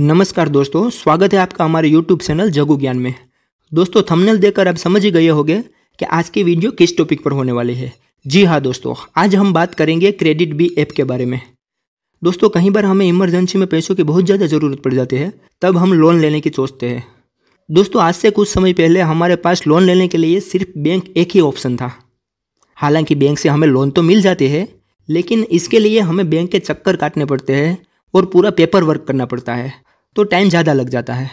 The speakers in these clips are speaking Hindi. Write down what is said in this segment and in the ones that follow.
नमस्कार दोस्तों स्वागत है आपका हमारे यूट्यूब चैनल जगु ज्ञान में दोस्तों थंबनेल देकर आप समझ ही गए होंगे कि आज की वीडियो किस टॉपिक पर होने वाली है जी हाँ दोस्तों आज हम बात करेंगे क्रेडिट बी ऐप के बारे में दोस्तों कहीं बार हमें इमरजेंसी में पैसों की बहुत ज़्यादा ज़रूरत पड़ जाती है तब हम लोन लेने की सोचते हैं दोस्तों आज से कुछ समय पहले हमारे पास लोन लेने के लिए सिर्फ बैंक एक ही ऑप्शन था हालांकि बैंक से हमें लोन तो मिल जाते हैं लेकिन इसके लिए हमें बैंक के चक्कर काटने पड़ते हैं और पूरा पेपर वर्क करना पड़ता है तो टाइम ज़्यादा लग जाता है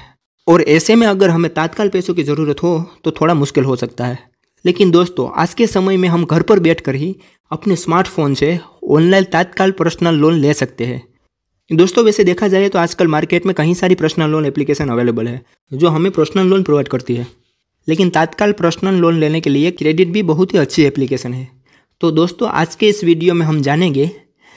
और ऐसे में अगर हमें तात्काल पैसों की ज़रूरत हो तो थोड़ा मुश्किल हो सकता है लेकिन दोस्तों आज के समय में हम घर पर बैठ ही अपने स्मार्टफोन से ऑनलाइन तात्काल पर्सनल लोन ले सकते हैं दोस्तों वैसे देखा जाए तो आजकल मार्केट में कहीं सारी पर्सनल लोन एप्लीकेशन अवेलेबल है जो हमें पर्सनल लोन प्रोवाइड करती है लेकिन तात्काल पर्सनल लोन लेने के लिए क्रेडिट भी बहुत ही अच्छी एप्लीकेशन है तो दोस्तों आज के इस वीडियो में हम जानेंगे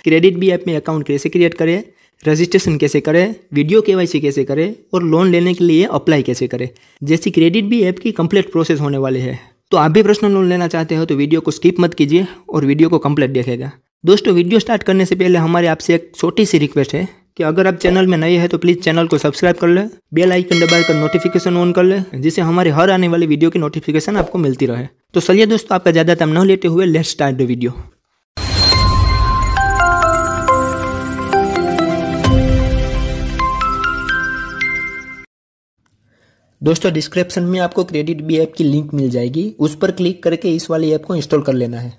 क्रेडिट भी ऐप में अकाउंट कैसे क्रिएट करें रजिस्ट्रेशन कैसे करें वीडियो के कैसे करें और लोन लेने के लिए अप्लाई कैसे करें जैसी क्रेडिट भी ऐप की कंप्लीट प्रोसेस होने वाली है तो आप भी पर्सनल लोन लेना चाहते हो तो वीडियो को स्किप मत कीजिए और वीडियो को कम्प्लीट देखेगा दोस्तों वीडियो स्टार्ट करने से पहले हमारे आपसे एक छोटी सी रिक्वेस्ट है कि अगर आप चैनल में नए हैं तो प्लीज़ चैनल को सब्सक्राइब कर लें बेल आइकन दबाकर नोटिफिकेशन ऑन कर लें जिससे हमारे हर आने वाले वीडियो की नोटिफिकेशन आपको मिलती रहे तो चलिए दोस्तों आपका ज़्यादा टाइम न लेते हुए लेट स्टार्ट द वीडियो दोस्तों डिस्क्रिप्शन में आपको क्रेडिट बी ऐप की लिंक मिल जाएगी उस पर क्लिक करके इस वाली ऐप को इंस्टॉल कर लेना है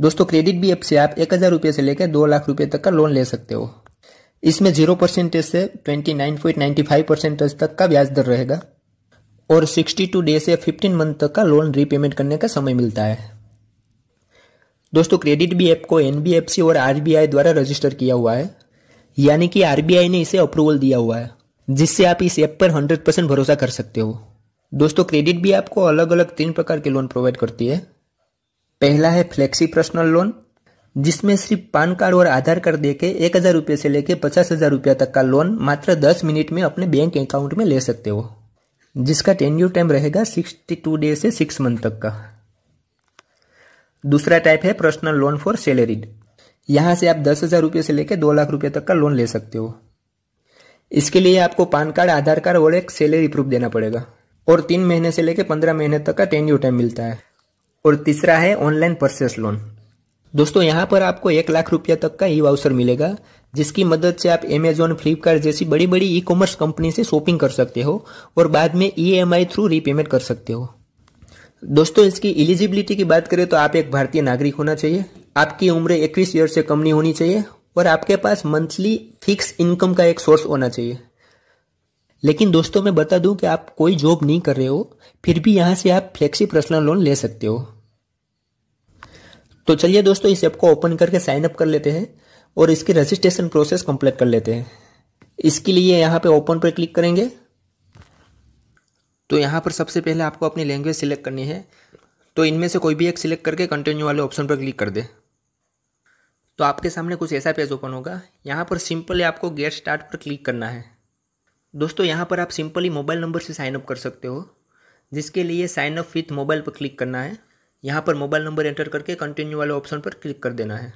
दोस्तों क्रेडिट बी ऐप से आप एक हज़ार रुपये से लेकर दो लाख रुपये तक का लोन ले सकते हो इसमें जीरो परसेंटेज से twenty nine point ninety five percentage तक का ब्याज दर रहेगा और सिक्सटी टू डे से फिफ्टीन मंथ तक का लोन रीपेमेंट करने का समय मिलता है दोस्तों क्रेडिट बी ऐप को एन और आर द्वारा रजिस्टर किया हुआ है यानी कि आर ने इसे अप्रूवल दिया हुआ है जिससे आप इस ऐप पर हंड्रेड परसेंट भरोसा कर सकते हो दोस्तों क्रेडिट भी आपको अलग अलग तीन प्रकार के लोन प्रोवाइड करती है पहला है फ्लेक्सी पर्सनल लोन जिसमें सिर्फ पान कार्ड और आधार कार्ड देके एक हजार रुपये से लेके पचास हजार रुपया तक का लोन मात्र दस मिनट में अपने बैंक अकाउंट में ले सकते हो जिसका टेन्यू टाइम रहेगा सिक्सटी टू डे से सिक्स मंथ तक का दूसरा टाइप है पर्सनल लोन फॉर सैलरीड यहाँ से आप दस हजार रुपये से लेकर दो लाख रुपये तक का लोन ले सकते हो इसके लिए आपको पान कार्ड आधार कार्ड और एक सैलरी प्रूफ देना पड़ेगा और तीन महीने से लेकर पंद्रह महीने तक का टेन यू टाइम मिलता है और तीसरा है ऑनलाइन परसेस लोन दोस्तों यहाँ पर आपको एक लाख रुपया तक का ई वाउचर मिलेगा जिसकी मदद से आप एमेजॉन फ्लिपकार्ट जैसी बड़ी बड़ी ई कॉमर्स कंपनी से शॉपिंग कर सकते हो और बाद में E M I through repayment कर सकते हो दोस्तों इसकी एलिजिबिलिटी की बात करें तो आप एक भारतीय नागरिक होना चाहिए आपकी उम्र 21 ईयर से कम नहीं होनी चाहिए और आपके पास मंथली फिक्स इनकम का एक सोर्स होना चाहिए लेकिन दोस्तों मैं बता दूं कि आप कोई जॉब नहीं कर रहे हो फिर भी यहां से आप फ्लेक्सी पर्सनल लोन ले सकते हो तो चलिए दोस्तों इस ऐप को ओपन करके साइन अप कर लेते हैं और इसकी रजिस्ट्रेशन प्रोसेस कंप्लीट कर लेते हैं इसके लिए यहाँ पे ओपन पर क्लिक करेंगे तो यहाँ पर सबसे पहले आपको अपनी लैंग्वेज सिलेक्ट करनी है तो इनमें से कोई भी एक सिलेक्ट करके कंटिन्यू वाले ऑप्शन पर क्लिक कर दे तो आपके सामने कुछ ऐसा पेज ओपन होगा यहाँ पर सिंपली आपको गेट स्टार्ट पर क्लिक करना है दोस्तों यहाँ पर आप सिंपली मोबाइल नंबर से साइनअप कर सकते हो जिसके लिए साइनअप विथ मोबाइल पर क्लिक करना है यहाँ पर मोबाइल नंबर एंटर करके कंटिन्यू वाले ऑप्शन पर क्लिक कर देना है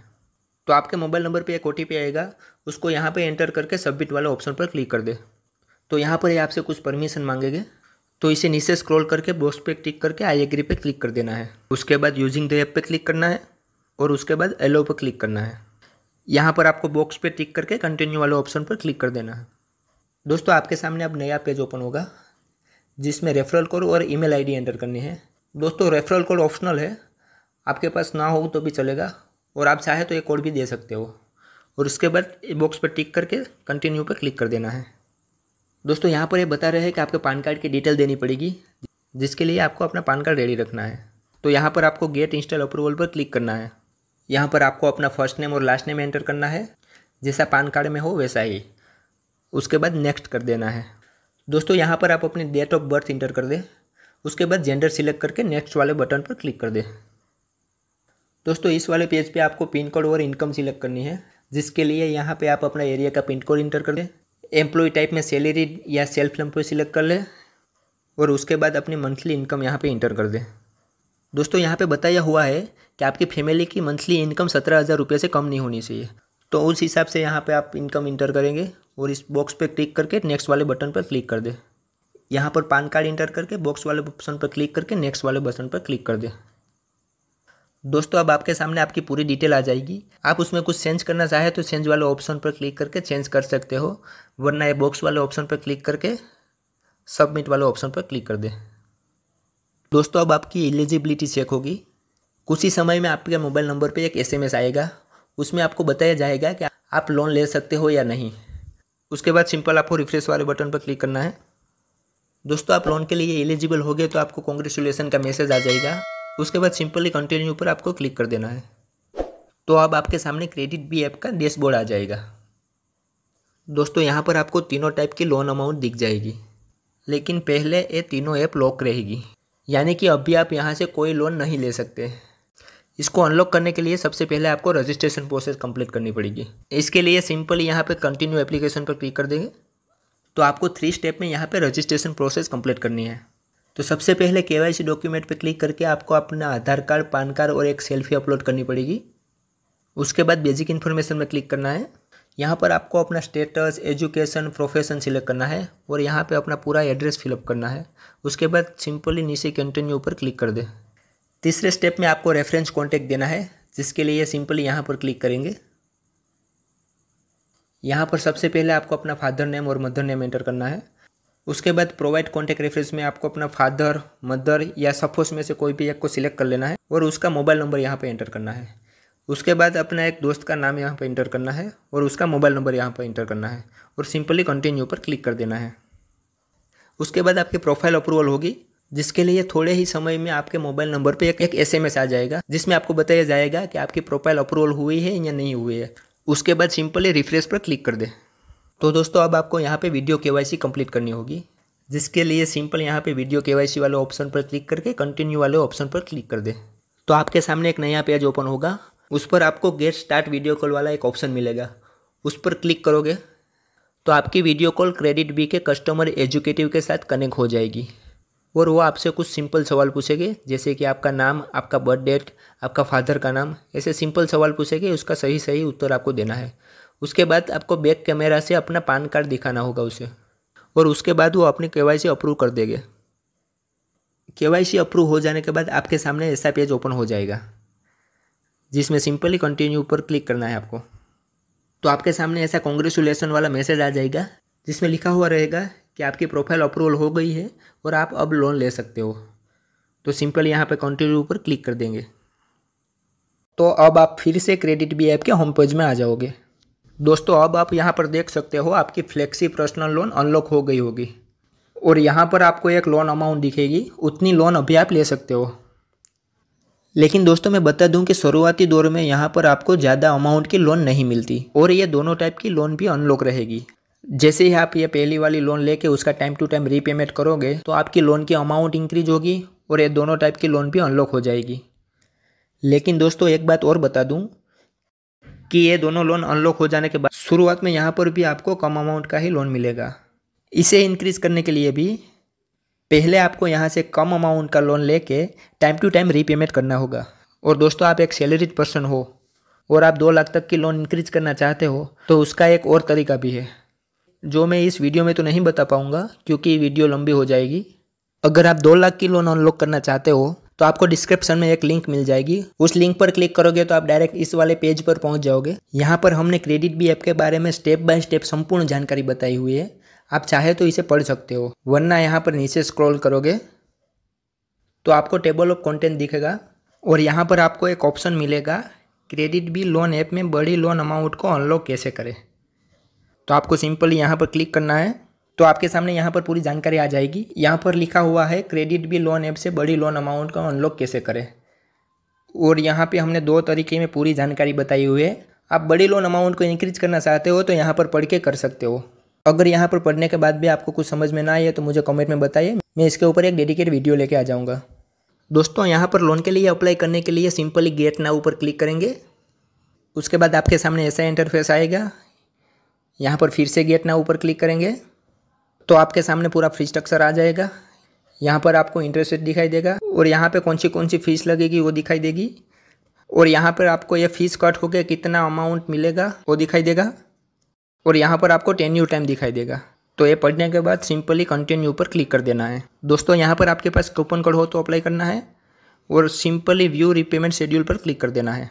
तो आपके मोबाइल नंबर पे एक ओ आएगा उसको यहाँ पे एंटर करके सबमिट वाले ऑप्शन पर क्लिक कर दे तो यहाँ पर ये आपसे कुछ परमिशन मांगेंगे तो इसे नीचे स्क्रॉल करके बोस्ट पे क्लिक करके आई एग्री पे क्लिक कर देना है उसके बाद यूजिंग द ऐप पे क्लिक करना है और उसके बाद एलो पर क्लिक करना है यहाँ पर आपको बॉक्स पे टिक करके कंटिन्यू वाले ऑप्शन पर क्लिक कर देना है दोस्तों आपके सामने अब नया पेज ओपन होगा जिसमें रेफरल कोड और ईमेल आईडी एंटर करनी है दोस्तों रेफरल कोड ऑप्शनल है आपके पास ना हो तो भी चलेगा और आप चाहे तो ये कोड भी दे सकते हो और उसके बाद बॉक्स पर टिक करके कंटिन्यू पर क्लिक कर देना है दोस्तों यहाँ पर ये बता रहे हैं कि आपके पान कार्ड की डिटेल देनी पड़ेगी जिसके लिए आपको अपना पान कार्ड रेडी रखना है तो यहाँ पर आपको गेट इंस्टॉल अप्रूवल पर क्लिक करना है यहाँ पर आपको अपना फर्स्ट नेम और लास्ट नेम एंटर करना है जैसा पान कार्ड में हो वैसा ही उसके बाद नेक्स्ट कर देना है दोस्तों यहाँ पर आप अपनी डेट ऑफ बर्थ इंटर कर दें उसके बाद जेंडर सिलेक्ट करके नेक्स्ट वाले बटन पर क्लिक कर दें दोस्तों इस वाले पेज पे आपको पिन कोड और इनकम सिलेक्ट करनी है जिसके लिए यहाँ पे आप अपना एरिया का पिन कोड इंटर कर दें एम्प्लॉय टाइप में सैलरी या सेल्फ एम्प्लॉय सिलेक्ट कर लें और उसके बाद अपनी मंथली इनकम यहाँ पर इंटर कर दें दोस्तों यहाँ पे बताया हुआ है कि आपकी फैमिली की मंथली इनकम सत्रह हज़ार रुपये से कम नहीं होनी चाहिए तो उस हिसाब से यहाँ पे आप इनकम इंटर करेंगे और इस बॉक्स पे क्लिक करके नेक्स्ट वाले बटन पर क्लिक कर दें यहाँ पर पान कार्ड इंटर करके बॉक्स वाले ऑप्शन पर क्लिक करके नेक्स्ट वाले बटन पर क्लिक कर दें दोस्तों अब आपके सामने आपकी पूरी डिटेल आ जाएगी आप उसमें कुछ चेंज करना चाहें तो चेंज वाले ऑप्शन पर क्लिक करके चेंज कर सकते हो वरना ये बॉक्स वाले ऑप्शन पर क्लिक करके सबमिट वाले ऑप्शन पर क्लिक कर दें दोस्तों अब आपकी एलिजिबिलिटी चेक होगी कुछ ही समय में आपके मोबाइल नंबर पर एक एस आएगा उसमें आपको बताया जाएगा कि आप लोन ले सकते हो या नहीं उसके बाद सिंपल आपको रिफ्रेश वाले बटन पर क्लिक करना है दोस्तों आप लोन के लिए एलिजिबल हो गए तो आपको कॉन्ग्रेचुलेसन का मैसेज आ जाएगा उसके बाद सिंपली कंटिन्यू पर आपको क्लिक कर देना है तो अब आपके सामने क्रेडिट बी ऐप का डैशबोर्ड आ जाएगा दोस्तों यहाँ पर आपको तीनों टाइप की लोन अमाउंट दिख जाएगी लेकिन पहले ये तीनों ऐप लॉक रहेगी यानी कि अभी आप यहाँ से कोई लोन नहीं ले सकते इसको अनलॉक करने के लिए सबसे पहले आपको रजिस्ट्रेशन प्रोसेस कंप्लीट करनी पड़ेगी इसके लिए सिंपल यहाँ पे कंटिन्यू एप्लीकेशन पर क्लिक कर देंगे तो आपको थ्री स्टेप में यहाँ पे रजिस्ट्रेशन प्रोसेस कंप्लीट करनी है तो सबसे पहले के डॉक्यूमेंट पर क्लिक करके आपको अपना आधार कार्ड पान कार्ड और एक सेल्फी अपलोड करनी पड़ेगी उसके बाद बेसिक इन्फॉर्मेशन में क्लिक करना है यहाँ पर आपको अपना स्टेटस एजुकेशन प्रोफेशन सिलेक्ट करना है और यहाँ पे अपना पूरा एड्रेस फिलअप करना है उसके बाद सिंपली नीचे कंटिन्यू पर क्लिक कर दें तीसरे स्टेप में आपको रेफरेंस कॉन्टैक्ट देना है जिसके लिए सिंपली यहाँ पर क्लिक करेंगे यहाँ पर सबसे पहले आपको अपना फादर नेम और मदर नेम एंटर करना है उसके बाद प्रोवाइड कॉन्टैक्ट रेफरेंस में आपको अपना फादर मदर या सपोज में से कोई भी एक को सिलेक्ट कर लेना है और उसका मोबाइल नंबर यहाँ पर एंटर करना है उसके बाद अपना एक दोस्त का नाम यहाँ पर इंटर करना है और उसका मोबाइल नंबर यहाँ पर इंटर करना है और सिंपली कंटिन्यू पर क्लिक कर देना है उसके बाद आपकी प्रोफाइल अप्रूवल होगी जिसके लिए थोड़े ही समय में आपके मोबाइल नंबर पे एक एक एम आ जाएगा जिसमें आपको बताया जाएगा कि आपकी प्रोफाइल अप्रूवल हुई है या नहीं हुई है उसके बाद सिंपली रिफ्रेश पर क्लिक कर दें तो दोस्तों अब आपको यहाँ पे वीडियो के कंप्लीट करनी होगी जिसके लिए सिंपल यहाँ पे वीडियो केवाईसी वाले ऑप्शन पर क्लिक करके कंटिन्यू वाले ऑप्शन पर क्लिक कर दें तो आपके सामने एक नया पेज ओपन होगा उस पर आपको गेट स्टार्ट वीडियो कॉल वाला एक ऑप्शन मिलेगा उस पर क्लिक करोगे तो आपकी वीडियो कॉल क्रेडिट बी के कस्टमर एजुकेटिव के साथ कनेक्ट हो जाएगी और वो आपसे कुछ सिंपल सवाल पूछेंगे जैसे कि आपका नाम आपका बर्थ डेट आपका फादर का नाम ऐसे सिंपल सवाल पूछेंगे उसका सही सही उत्तर आपको देना है उसके बाद आपको बैक कैमरा से अपना पान कार्ड दिखाना होगा उसे और उसके बाद वो अपनी के अप्रूव कर देंगे के अप्रूव हो जाने के बाद आपके सामने ऐसा पेज ओपन हो जाएगा जिसमें सिंपली कंटिन्यू ऊपर क्लिक करना है आपको तो आपके सामने ऐसा कॉन्ग्रेचुलेसन वाला मैसेज आ जाएगा जिसमें लिखा हुआ रहेगा कि आपकी प्रोफाइल अप्रूवल हो गई है और आप अब लोन ले सकते हो तो सिंपल यहाँ पर कंटिन्यू ऊपर क्लिक कर देंगे तो अब आप फिर से क्रेडिट बी ऐप के होम पेज में आ जाओगे दोस्तों अब आप यहाँ पर देख सकते हो आपकी फ्लेक्सी पर्सनल लोन अनलॉक हो गई होगी और यहाँ पर आपको एक लोन अमाउंट दिखेगी उतनी लोन अभी आप ले सकते हो लेकिन दोस्तों मैं बता दूं कि शुरुआती दौर में यहाँ पर आपको ज़्यादा अमाउंट की लोन नहीं मिलती और ये दोनों टाइप की लोन भी अनलॉक रहेगी जैसे ही आप ये पहली वाली लोन लेके उसका टाइम टू टाइम रीपेमेंट करोगे तो आपकी लोन की अमाउंट इंक्रीज होगी और ये दोनों टाइप की लोन भी अनलॉक हो जाएगी लेकिन दोस्तों एक बात और बता दूँ कि ये दोनों लोन अनलॉक हो जाने के बाद शुरुआत में यहाँ पर भी आपको कम अमाउंट का ही लोन मिलेगा इसे इंक्रीज़ करने के लिए भी पहले आपको यहाँ से कम अमाउंट का लोन लेके टाइम टू टाइम रीपेमेंट करना होगा और दोस्तों आप एक सैलरीड पर्सन हो और आप दो लाख तक की लोन इंक्रीज करना चाहते हो तो उसका एक और तरीका भी है जो मैं इस वीडियो में तो नहीं बता पाऊँगा क्योंकि वीडियो लंबी हो जाएगी अगर आप दो लाख की लोन अनलॉक करना चाहते हो तो आपको डिस्क्रिप्शन में एक लिंक मिल जाएगी उस लिंक पर क्लिक करोगे तो आप डायरेक्ट इस वाले पेज पर पहुंच जाओगे यहाँ पर हमने क्रेडिट भी ऐप के बारे में स्टेप बाय स्टेप संपूर्ण जानकारी बताई हुई है आप चाहे तो इसे पढ़ सकते हो वरना यहाँ पर नीचे स्क्रॉल करोगे तो आपको टेबल ऑफ कंटेंट दिखेगा और यहाँ पर आपको एक ऑप्शन मिलेगा क्रेडिट भी लोन ऐप में बड़ी लोन अमाउंट को अनलॉक कैसे करें तो आपको सिंपल यहाँ पर क्लिक करना है तो आपके सामने यहाँ पर पूरी जानकारी आ जाएगी यहाँ पर लिखा हुआ है क्रेडिट भी लोन ऐप से बड़ी लोन अमाउंट को अनलॉक कैसे करें और यहाँ पे हमने दो तरीके में पूरी जानकारी बताई हुई है आप बड़ी लोन अमाउंट को इंक्रीज करना चाहते हो तो यहाँ पर पढ़ के कर सकते हो अगर यहाँ पर पढ़ने के बाद भी आपको कुछ समझ में ना आए तो मुझे कमेंट में बताइए मैं इसके ऊपर एक डेडिकेट वीडियो लेके आ जाऊँगा दोस्तों यहाँ पर लोन के लिए अप्लाई करने के लिए सिंपली गेट ना ऊपर क्लिक करेंगे उसके बाद आपके सामने ऐसा इंटरफेस आएगा यहाँ पर फिर से गेट ना ऊपर क्लिक करेंगे तो आपके सामने पूरा फ्री स्ट्रक्चर आ जाएगा यहाँ पर आपको इंटरेस्ट रेट दिखाई देगा और यहाँ पे कौन सी कौन सी फ़ीस लगेगी वो दिखाई देगी और यहाँ पर आपको ये फीस कट होकर कितना अमाउंट मिलेगा वो दिखाई देगा और यहाँ पर आपको टेन यू टाइम दिखाई देगा तो ये पढ़ने के बाद सिंपली कंटिन्यू पर क्लिक कर देना है दोस्तों यहाँ पर आपके पास कूपन कोड हो तो अप्लाई करना है और सिंपली व्यू रीपेमेंट शेड्यूल पर क्लिक कर देना है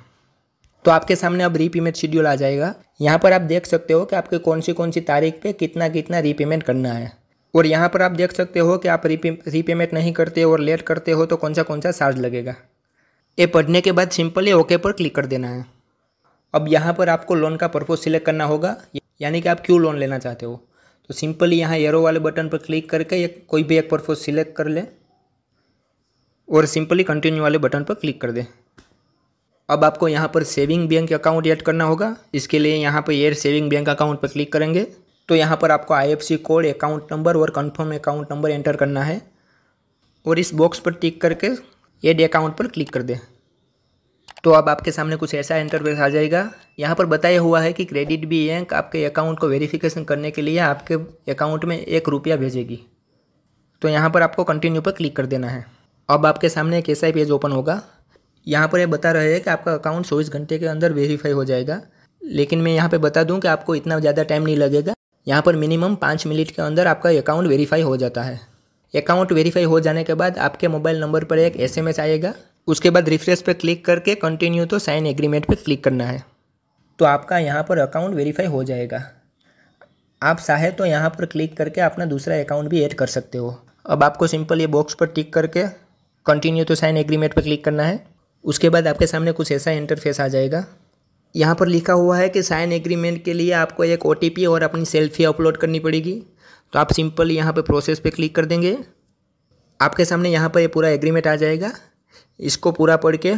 तो आपके सामने अब रीपेमेंट शेड्यूल आ जाएगा यहाँ पर आप देख सकते हो कि आपके कौन सी कौन सी तारीख पे कितना कितना रीपेमेंट करना है और यहाँ पर आप देख सकते हो कि आप रीपे रीपेमेंट नहीं करते और लेट करते हो तो कौन सा कौन सा चार्ज लगेगा ये पढ़ने के बाद सिंपली ओके पर क्लिक कर देना है अब यहाँ पर आपको लोन का पर्पज़ सिलेक्ट करना होगा यानी कि आप क्यों लोन लेना चाहते हो तो सिंपली यहाँ एरो वाले बटन पर क्लिक करके या कोई भी एक परफोज सिलेक्ट कर लें और सिंपली कंटिन्यू वाले बटन पर क्लिक कर दें अब आपको यहाँ पर सेविंग बैंक अकाउंट ऐड करना होगा इसके लिए यहाँ पर एयर सेविंग बैंक अकाउंट पर क्लिक करेंगे तो यहाँ पर आपको आई कोड अकाउंट नंबर और कन्फर्म अकाउंट नंबर एंटर करना है और इस बॉक्स पर टिक करके एड अकाउंट पर क्लिक कर दें तो अब आपके सामने कुछ ऐसा इंटरव्यूस आ जाएगा यहाँ पर बताया हुआ है कि क्रेडिट बैंक आपके अकाउंट को वेरिफिकेशन करने के लिए आपके अकाउंट में एक रुपया भेजेगी तो यहाँ पर आपको कंटिन्यू पर क्लिक कर देना है अब आपके सामने एक ऐसा पेज ओपन होगा यहाँ पर ये बता रहे हैं कि आपका अकाउंट चौबीस घंटे के अंदर वेरीफाई हो जाएगा लेकिन मैं यहाँ पर बता दूँ कि आपको इतना ज़्यादा टाइम नहीं लगेगा यहाँ पर मिनिमम पाँच मिनट के अंदर आपका अकाउंट वेरीफाई हो जाता है अकाउंट वेरीफाई हो जाने के बाद आपके मोबाइल नंबर पर एक एसएमएस आएगा उसके बाद रिफ्रेश पर क्लिक करके कंटिन्यू तो साइन एग्रीमेंट पर क्लिक करना है तो आपका यहाँ पर अकाउंट वेरीफाई हो जाएगा आप चाहे तो यहाँ पर क्लिक करके अपना दूसरा अकाउंट भी ऐड कर सकते हो अब आपको सिंपल ये बॉक्स पर टिक करके कंटिन्यू तो साइन एग्रीमेंट पर क्लिक करना है उसके बाद आपके सामने कुछ ऐसा इंटरफेस आ जाएगा यहाँ पर लिखा हुआ है कि साइन एग्रीमेंट के लिए आपको एक ओ और अपनी सेल्फी अपलोड करनी पड़ेगी तो आप सिंपल यहाँ पर प्रोसेस पर क्लिक कर देंगे आपके सामने यहाँ पर ये पूरा एग्रीमेंट आ जाएगा इसको पूरा पढ़ के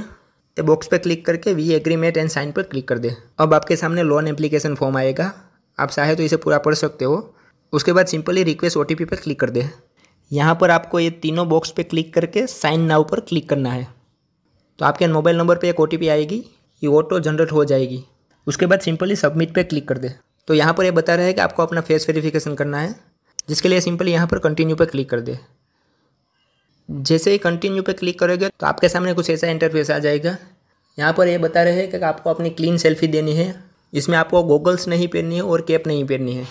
बॉक्स पे क्लिक करके वी एग्रीमेंट एंड साइन पर क्लिक कर दे अब आपके सामने लोन एप्लीकेशन फॉर्म आएगा आप चाहे तो इसे पूरा पढ़ सकते हो उसके बाद सिंपली रिक्वेस्ट ओ टी पर क्लिक कर दे यहाँ पर आपको ये तीनों बॉक्स पे क्लिक करके साइन नाउ पर क्लिक करना है तो आपके मोबाइल नंबर पे एक ओ आएगी ये ऑटो जनरेट हो जाएगी उसके बाद सिंपली सबमिट पे क्लिक कर दे तो यहाँ पर ये बता रहा है कि आपको अपना फेस वेरिफिकेशन करना है जिसके लिए सिंपली यहाँ पर कंटिन्यू पर क्लिक कर दे जैसे ही कंटिन्यू पे क्लिक करोगे तो आपके सामने कुछ ऐसा इंटरफेस आ जाएगा यहाँ पर ये बता रहे हैं कि आपको अपनी क्लीन सेल्फी देनी है इसमें आपको गोगल्स नहीं पहननी है और कैप नहीं पहननी है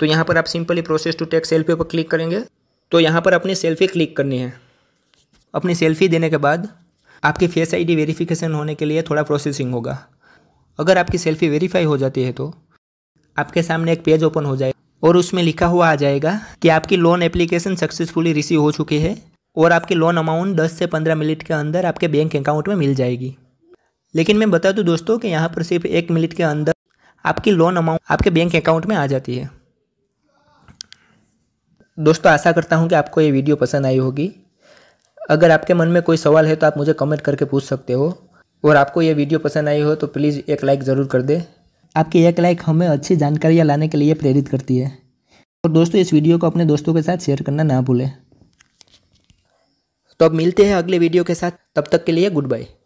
तो यहाँ पर आप simply process to take selfie पर क्लिक करेंगे तो यहाँ पर अपनी सेल्फी क्लिक करनी है अपनी सेल्फी देने के बाद आपकी फेस डी वेरीफिकेशन होने के लिए थोड़ा प्रोसेसिंग होगा अगर आपकी सेल्फी वेरीफाई हो जाती है तो आपके सामने एक पेज ओपन हो जाए और उसमें लिखा हुआ आ जाएगा कि आपकी लोन एप्लीकेशन सक्सेसफुली रिसीव हो चुकी है और आपकी लोन अमाउंट 10 से 15 मिनट के अंदर आपके बैंक अकाउंट में मिल जाएगी लेकिन मैं बता दूं दोस्तों कि यहाँ पर सिर्फ एक मिनट के अंदर आपकी लोन अमाउंट आपके बैंक अकाउंट में आ जाती है दोस्तों आशा करता हूँ कि आपको ये वीडियो पसंद आई होगी अगर आपके मन में कोई सवाल है तो आप मुझे कमेंट करके पूछ सकते हो और आपको ये वीडियो पसंद आई हो तो प्लीज़ एक लाइक ज़रूर कर दें आपकी एक लाइक हमें अच्छी जानकारियाँ लाने के लिए प्रेरित करती है और तो दोस्तों इस वीडियो को अपने दोस्तों के साथ शेयर करना ना भूलें तो अब मिलते हैं अगले वीडियो के साथ तब तक के लिए गुड बाय